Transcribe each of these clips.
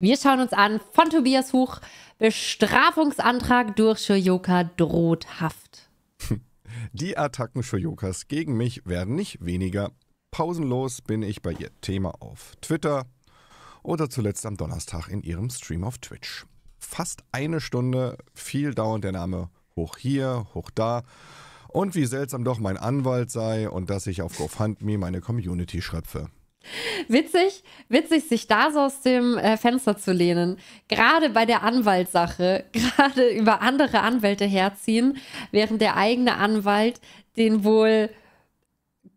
Wir schauen uns an von Tobias Huch, Bestrafungsantrag durch Shoyoka droht Haft. Die Attacken Shoyokas gegen mich werden nicht weniger. Pausenlos bin ich bei ihr Thema auf Twitter oder zuletzt am Donnerstag in ihrem Stream auf Twitch. Fast eine Stunde fiel dauernd der Name hoch hier, hoch da und wie seltsam doch mein Anwalt sei und dass ich auf GoFundMe meine Community schröpfe witzig, witzig, sich da so aus dem äh, Fenster zu lehnen. Gerade bei der Anwaltssache, gerade über andere Anwälte herziehen, während der eigene Anwalt den wohl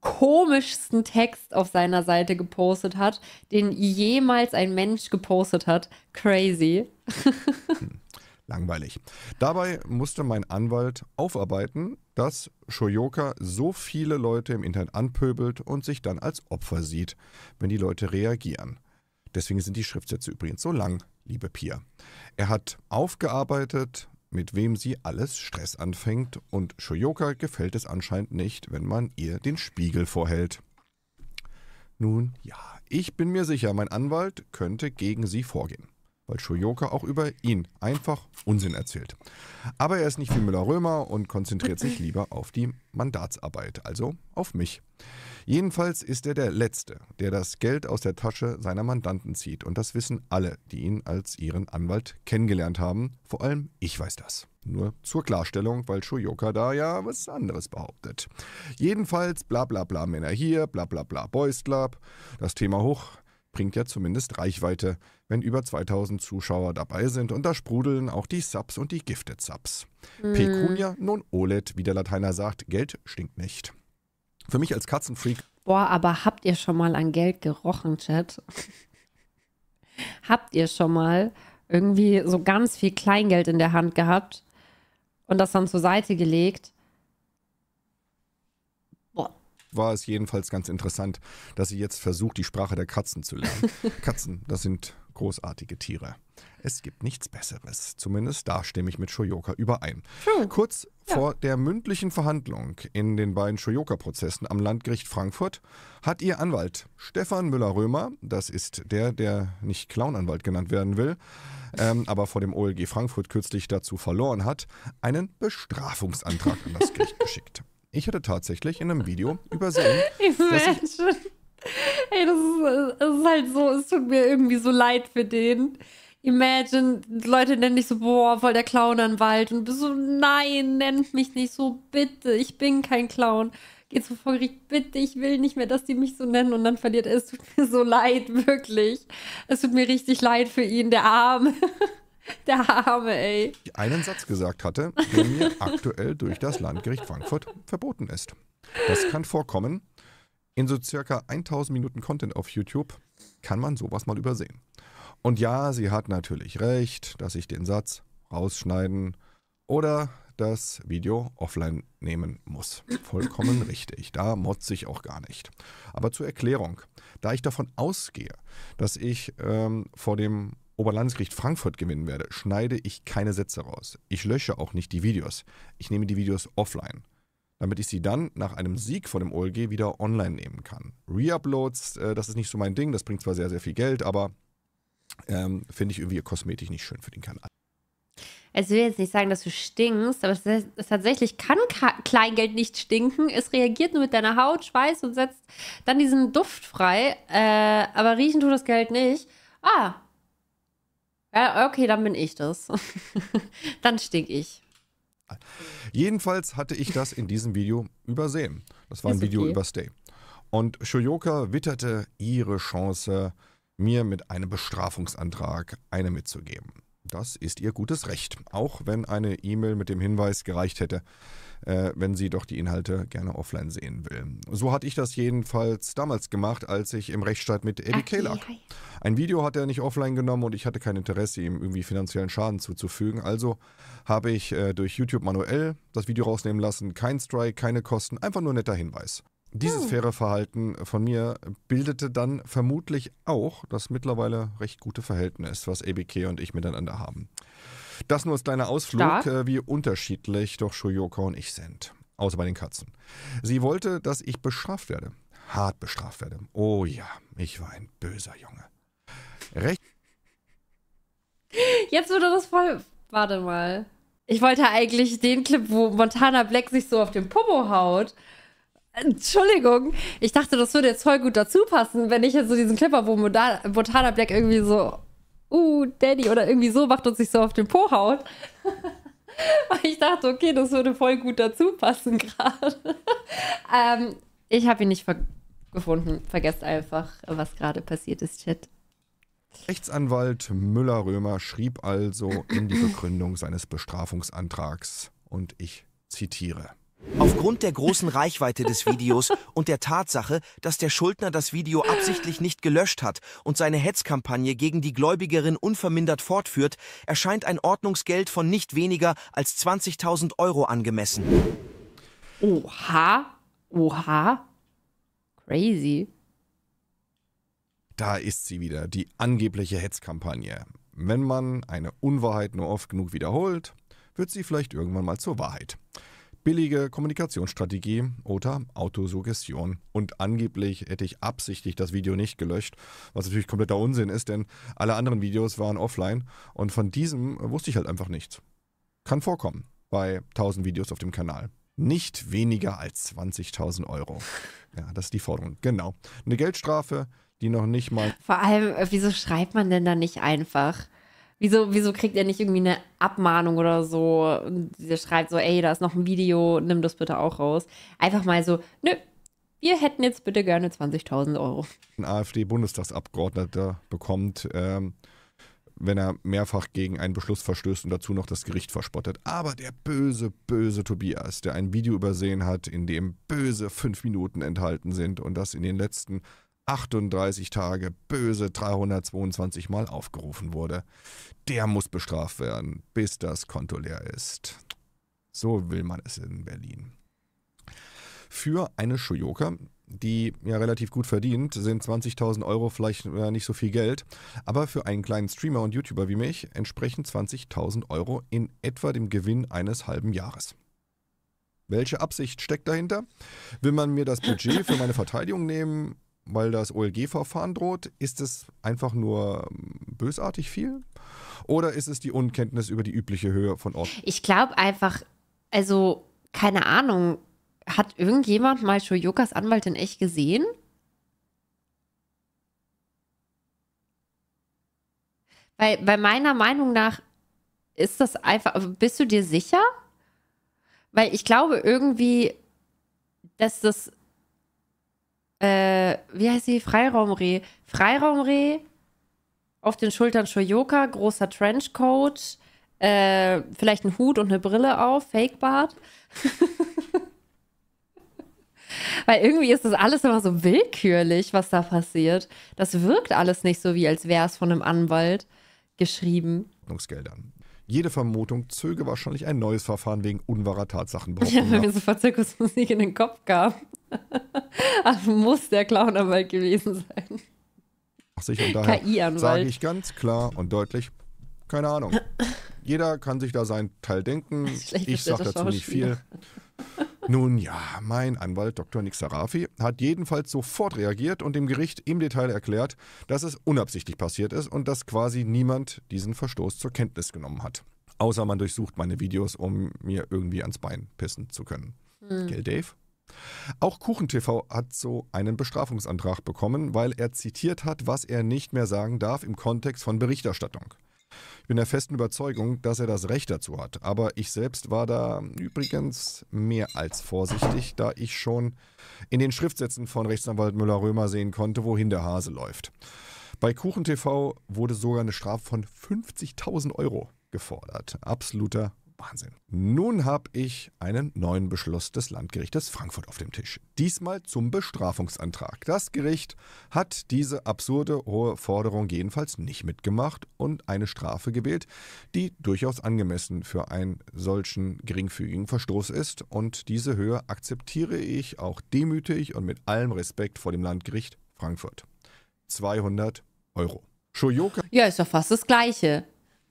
komischsten Text auf seiner Seite gepostet hat, den jemals ein Mensch gepostet hat. Crazy. Hm. Langweilig. Dabei musste mein Anwalt aufarbeiten, dass Shoyoka so viele Leute im Internet anpöbelt und sich dann als Opfer sieht, wenn die Leute reagieren. Deswegen sind die Schriftsätze übrigens so lang, liebe Pia. Er hat aufgearbeitet, mit wem sie alles Stress anfängt und Shoyoka gefällt es anscheinend nicht, wenn man ihr den Spiegel vorhält. Nun ja, ich bin mir sicher, mein Anwalt könnte gegen sie vorgehen weil Shoyoka auch über ihn einfach Unsinn erzählt. Aber er ist nicht wie Müller-Römer und konzentriert sich lieber auf die Mandatsarbeit, also auf mich. Jedenfalls ist er der Letzte, der das Geld aus der Tasche seiner Mandanten zieht. Und das wissen alle, die ihn als ihren Anwalt kennengelernt haben. Vor allem ich weiß das. Nur zur Klarstellung, weil Shoyoka da ja was anderes behauptet. Jedenfalls bla bla bla Männer hier, bla bla bla Boys Club. Das Thema hoch bringt ja zumindest Reichweite, wenn über 2000 Zuschauer dabei sind und da sprudeln auch die Subs und die Gifted Subs. Mm. Pecunia non OLED, wie der Lateiner sagt, Geld stinkt nicht. Für mich als Katzenfreak. Boah, aber habt ihr schon mal an Geld gerochen, Chat? habt ihr schon mal irgendwie so ganz viel Kleingeld in der Hand gehabt und das dann zur Seite gelegt war es jedenfalls ganz interessant, dass sie jetzt versucht, die Sprache der Katzen zu lernen. Katzen, das sind großartige Tiere. Es gibt nichts Besseres. Zumindest da stimme ich mit Shoyoka überein. Hm. Kurz ja. vor der mündlichen Verhandlung in den beiden Shoyoka-Prozessen am Landgericht Frankfurt hat ihr Anwalt Stefan Müller-Römer, das ist der, der nicht Clownanwalt genannt werden will, ähm, aber vor dem OLG Frankfurt kürzlich dazu verloren hat, einen Bestrafungsantrag an das Gericht geschickt. Ich hatte tatsächlich in einem Video übersehen, dass Ey, das ist, das ist, halt so, es tut mir irgendwie so leid für den. Imagine, Leute nennen dich so, boah, voll der Clown an Wald. Und bist so, nein, nennt mich nicht so, bitte, ich bin kein Clown. Geht so vor Gericht, bitte, ich will nicht mehr, dass die mich so nennen. Und dann verliert er, es tut mir so leid, wirklich. Es tut mir richtig leid für ihn, der Arme. Der Arme, ey. Einen Satz gesagt hatte, der mir aktuell durch das Landgericht Frankfurt verboten ist. Das kann vorkommen. In so circa 1000 Minuten Content auf YouTube kann man sowas mal übersehen. Und ja, sie hat natürlich recht, dass ich den Satz rausschneiden oder das Video offline nehmen muss. Vollkommen richtig. Da motze ich auch gar nicht. Aber zur Erklärung. Da ich davon ausgehe, dass ich ähm, vor dem Oberlandesgericht Frankfurt gewinnen werde, schneide ich keine Sätze raus. Ich lösche auch nicht die Videos. Ich nehme die Videos offline, damit ich sie dann nach einem Sieg vor dem OLG wieder online nehmen kann. Reuploads, äh, das ist nicht so mein Ding, das bringt zwar sehr, sehr viel Geld, aber ähm, finde ich irgendwie kosmetisch nicht schön für den Kanal. Also ich will jetzt nicht sagen, dass du stinkst, aber es, tatsächlich kann Ka Kleingeld nicht stinken. Es reagiert nur mit deiner Haut, Schweiß und setzt dann diesen Duft frei. Äh, aber riechen tut das Geld nicht. Ah, ja, äh, okay, dann bin ich das. dann stink ich. Jedenfalls hatte ich das in diesem Video übersehen. Das war ein Video okay. über Stay. Und Shoyoka witterte ihre Chance, mir mit einem Bestrafungsantrag eine mitzugeben. Das ist ihr gutes Recht, auch wenn eine E-Mail mit dem Hinweis gereicht hätte, äh, wenn sie doch die Inhalte gerne offline sehen will. So hatte ich das jedenfalls damals gemacht, als ich im Rechtsstaat mit Eddie Kay lag. Ein Video hat er nicht offline genommen und ich hatte kein Interesse, ihm irgendwie finanziellen Schaden zuzufügen. Also habe ich äh, durch YouTube manuell das Video rausnehmen lassen. Kein Strike, keine Kosten, einfach nur netter Hinweis. Dieses faire Verhalten von mir bildete dann vermutlich auch das mittlerweile recht gute Verhältnis, was EBK und ich miteinander haben. Das nur als kleiner Ausflug, äh, wie unterschiedlich doch Shuyoka und ich sind. Außer bei den Katzen. Sie wollte, dass ich bestraft werde. Hart bestraft werde. Oh ja, ich war ein böser Junge. Recht. Jetzt wurde das voll. Warte mal. Ich wollte eigentlich den Clip, wo Montana Black sich so auf den Popo haut. Entschuldigung, ich dachte, das würde jetzt voll gut dazu passen, wenn ich jetzt so diesen Clipper, wo Montana Black irgendwie so, uh, Daddy oder irgendwie so macht und sich so auf den Po haut. ich dachte, okay, das würde voll gut dazu passen gerade. ähm, ich habe ihn nicht ver gefunden. Vergesst einfach, was gerade passiert ist, Chat. Rechtsanwalt Müller-Römer schrieb also in die Begründung seines Bestrafungsantrags und ich zitiere. Aufgrund der großen Reichweite des Videos und der Tatsache, dass der Schuldner das Video absichtlich nicht gelöscht hat und seine Hetzkampagne gegen die Gläubigerin unvermindert fortführt, erscheint ein Ordnungsgeld von nicht weniger als 20.000 Euro angemessen. Oha, oha, crazy. Da ist sie wieder, die angebliche Hetzkampagne. Wenn man eine Unwahrheit nur oft genug wiederholt, wird sie vielleicht irgendwann mal zur Wahrheit billige Kommunikationsstrategie oder Autosuggestion. Und angeblich hätte ich absichtlich das Video nicht gelöscht, was natürlich kompletter Unsinn ist, denn alle anderen Videos waren offline und von diesem wusste ich halt einfach nichts. Kann vorkommen bei 1000 Videos auf dem Kanal. Nicht weniger als 20.000 Euro. Ja, das ist die Forderung. Genau. Eine Geldstrafe, die noch nicht mal. Vor allem, äh, wieso schreibt man denn da nicht einfach? Wieso, wieso kriegt er nicht irgendwie eine Abmahnung oder so? Und der schreibt so, ey, da ist noch ein Video, nimm das bitte auch raus. Einfach mal so, nö, wir hätten jetzt bitte gerne 20.000 Euro. Ein AfD-Bundestagsabgeordneter bekommt, ähm, wenn er mehrfach gegen einen Beschluss verstößt und dazu noch das Gericht verspottet. Aber der böse, böse Tobias, der ein Video übersehen hat, in dem böse fünf Minuten enthalten sind und das in den letzten 38 Tage böse 322 Mal aufgerufen wurde. Der muss bestraft werden, bis das Konto leer ist. So will man es in Berlin. Für eine Shoyoka, die ja relativ gut verdient, sind 20.000 Euro vielleicht äh, nicht so viel Geld, aber für einen kleinen Streamer und YouTuber wie mich entsprechen 20.000 Euro in etwa dem Gewinn eines halben Jahres. Welche Absicht steckt dahinter? Will man mir das Budget für meine Verteidigung nehmen? weil das OLG-Verfahren droht? Ist es einfach nur ähm, bösartig viel? Oder ist es die Unkenntnis über die übliche Höhe von Ort? Ich glaube einfach, also keine Ahnung, hat irgendjemand mal Shoyokas Anwalt in echt gesehen? Weil bei meiner Meinung nach ist das einfach, also, bist du dir sicher? Weil ich glaube irgendwie, dass das äh, wie heißt sie? Freiraumreh. Freiraumreh, auf den Schultern Shoyoka, großer Trenchcoat, äh, vielleicht ein Hut und eine Brille auf, Fake Bart. Weil irgendwie ist das alles immer so willkürlich, was da passiert. Das wirkt alles nicht so, wie als wäre es von einem Anwalt geschrieben. Ordnungsgeldern. Jede Vermutung zöge wahrscheinlich ein neues Verfahren wegen unwahrer Tatsachen. Ja, wenn mir sofort Zirkusmusik in den Kopf kam also muss der Clownanwalt gewesen sein. Ach sicher, und daher sage ich ganz klar und deutlich, keine Ahnung. Jeder kann sich da seinen Teil denken. Ich sage dazu nicht viel. Nun ja, mein Anwalt Dr. Nick Sarafi hat jedenfalls sofort reagiert und dem Gericht im Detail erklärt, dass es unabsichtlich passiert ist und dass quasi niemand diesen Verstoß zur Kenntnis genommen hat. Außer man durchsucht meine Videos, um mir irgendwie ans Bein pissen zu können. Hm. Gell, Dave? Auch KuchenTV hat so einen Bestrafungsantrag bekommen, weil er zitiert hat, was er nicht mehr sagen darf im Kontext von Berichterstattung. Ich bin der festen Überzeugung, dass er das Recht dazu hat, aber ich selbst war da übrigens mehr als vorsichtig, da ich schon in den Schriftsätzen von Rechtsanwalt Müller-Römer sehen konnte, wohin der Hase läuft. Bei KuchenTV wurde sogar eine Strafe von 50.000 Euro gefordert. Absoluter Wahnsinn. Nun habe ich einen neuen Beschluss des Landgerichtes Frankfurt auf dem Tisch. Diesmal zum Bestrafungsantrag. Das Gericht hat diese absurde hohe Forderung jedenfalls nicht mitgemacht und eine Strafe gewählt, die durchaus angemessen für einen solchen geringfügigen Verstoß ist. Und diese Höhe akzeptiere ich auch demütig und mit allem Respekt vor dem Landgericht Frankfurt. 200 Euro. Shoyoka. Ja, ist doch fast das Gleiche.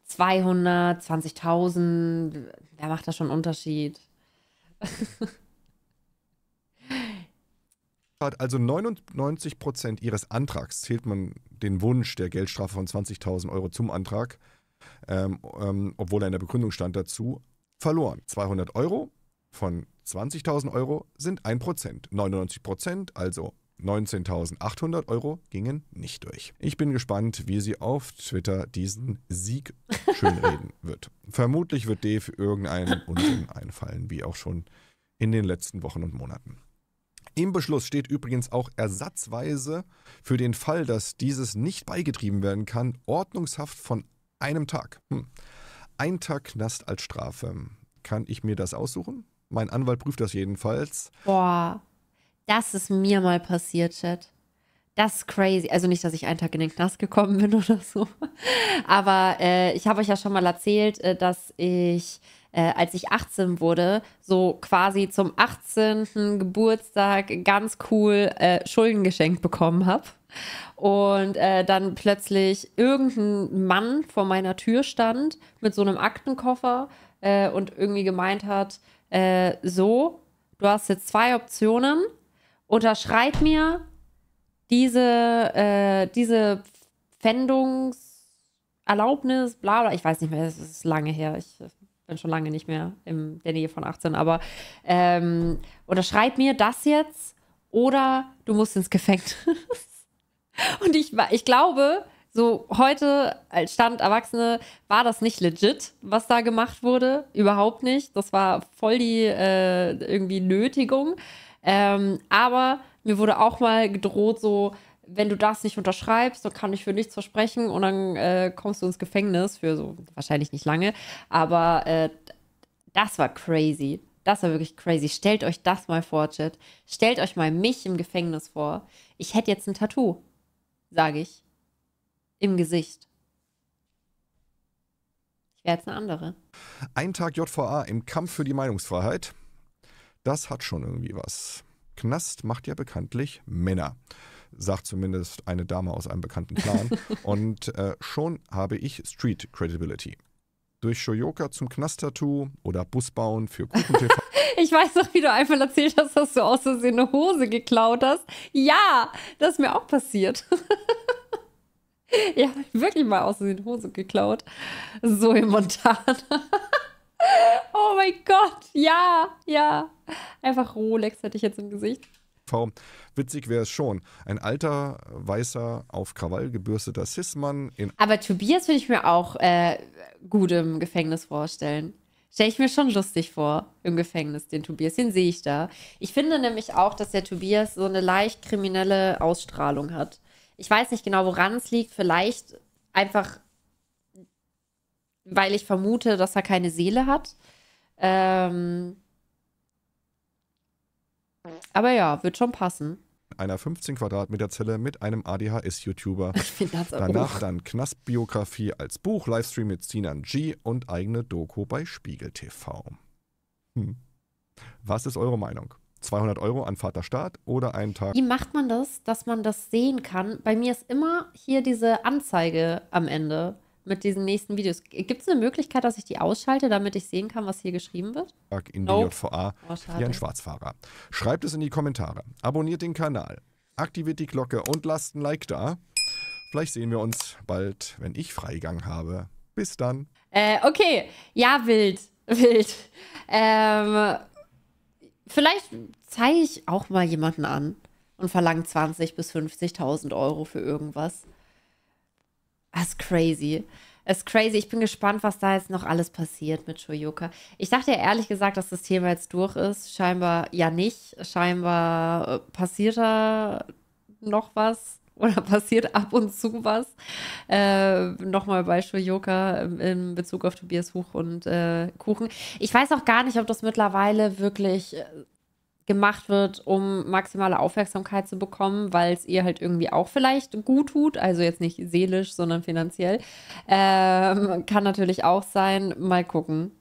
200, 20.000, wer macht da schon einen Unterschied? also 99 ihres Antrags zählt man den Wunsch der Geldstrafe von 20.000 Euro zum Antrag, ähm, ähm, obwohl er in der Begründung stand dazu, verloren. 200 Euro von 20.000 Euro sind 1 99 Prozent, also 19.800 Euro gingen nicht durch. Ich bin gespannt, wie sie auf Twitter diesen Sieg schönreden wird. Vermutlich wird Dave irgendeinen Unsinn einfallen, wie auch schon in den letzten Wochen und Monaten. Im Beschluss steht übrigens auch ersatzweise für den Fall, dass dieses nicht beigetrieben werden kann, Ordnungshaft von einem Tag. Hm. Ein Tag Knast als Strafe. Kann ich mir das aussuchen? Mein Anwalt prüft das jedenfalls. Boah. Das ist mir mal passiert, Chat. Das ist crazy. Also nicht, dass ich einen Tag in den Knast gekommen bin oder so. Aber äh, ich habe euch ja schon mal erzählt, äh, dass ich, äh, als ich 18 wurde, so quasi zum 18. Geburtstag ganz cool äh, Schulden geschenkt bekommen habe. Und äh, dann plötzlich irgendein Mann vor meiner Tür stand mit so einem Aktenkoffer äh, und irgendwie gemeint hat, äh, so, du hast jetzt zwei Optionen unterschreib mir diese, äh, diese Pfändungserlaubnis, bla bla, ich weiß nicht mehr, es ist lange her, ich bin schon lange nicht mehr in der Nähe von 18, aber ähm, unterschreib mir das jetzt oder du musst ins Gefängnis. Und ich, ich glaube, so heute als Stand Erwachsene war das nicht legit, was da gemacht wurde. Überhaupt nicht. Das war voll die äh, irgendwie Nötigung. Ähm, aber mir wurde auch mal gedroht, so, wenn du das nicht unterschreibst, dann kann ich für nichts versprechen und dann äh, kommst du ins Gefängnis für so wahrscheinlich nicht lange. Aber äh, das war crazy. Das war wirklich crazy. Stellt euch das mal vor, Chat. Stellt euch mal mich im Gefängnis vor. Ich hätte jetzt ein Tattoo, sage ich. Im Gesicht. Ich wäre jetzt eine andere. Ein Tag JVA im Kampf für die Meinungsfreiheit. Das hat schon irgendwie was. Knast macht ja bekanntlich Männer, sagt zumindest eine Dame aus einem bekannten Clan. und äh, schon habe ich Street Credibility. Durch Shoyoka zum Knast-Tattoo oder Bus bauen für Kuchen-TV. ich weiß noch, wie du einfach erzählt hast, dass du aus Versehen eine Hose geklaut hast. Ja, das ist mir auch passiert. ja, wirklich mal aus Versehen Hose geklaut. So im Montana. Oh mein Gott, ja, ja. Einfach Rolex hätte ich jetzt im Gesicht. Witzig wäre es schon. Ein alter, weißer, auf Krawall gebürsteter Sismann in. Aber Tobias würde ich mir auch äh, gut im Gefängnis vorstellen. Stelle ich mir schon lustig vor im Gefängnis, den Tobias. Den sehe ich da. Ich finde nämlich auch, dass der Tobias so eine leicht kriminelle Ausstrahlung hat. Ich weiß nicht genau, woran es liegt. Vielleicht einfach weil ich vermute, dass er keine Seele hat. Ähm, aber ja, wird schon passen. Einer 15 Quadratmeter Zelle mit einem ADHS-YouTuber. Danach dann Knastbiografie als Buch, Livestream mit Sinan G und eigene Doku bei Spiegel TV. Hm. Was ist eure Meinung? 200 Euro an Vaterstaat oder einen Tag. Wie macht man das, dass man das sehen kann? Bei mir ist immer hier diese Anzeige am Ende mit diesen nächsten Videos. Gibt es eine Möglichkeit, dass ich die ausschalte, damit ich sehen kann, was hier geschrieben wird? In die nope. JVA oh, wie ein Schwarzfahrer. Schreibt es in die Kommentare, abonniert den Kanal, aktiviert die Glocke und lasst ein Like da. Vielleicht sehen wir uns bald, wenn ich Freigang habe. Bis dann. Äh, okay. Ja, wild. Wild. Ähm, vielleicht zeige ich auch mal jemanden an und verlange 20.000 bis 50.000 Euro für irgendwas. Das ah, ist crazy. Das ist crazy. Ich bin gespannt, was da jetzt noch alles passiert mit Shoyoka. Ich dachte ja ehrlich gesagt, dass das Thema jetzt durch ist. Scheinbar ja nicht. Scheinbar äh, passiert da noch was oder passiert ab und zu was. Äh, Nochmal bei Shoyoka in Bezug auf Tobias Huch und äh, Kuchen. Ich weiß auch gar nicht, ob das mittlerweile wirklich äh, gemacht wird, um maximale Aufmerksamkeit zu bekommen, weil es ihr halt irgendwie auch vielleicht gut tut, also jetzt nicht seelisch, sondern finanziell. Ähm, kann natürlich auch sein. Mal gucken.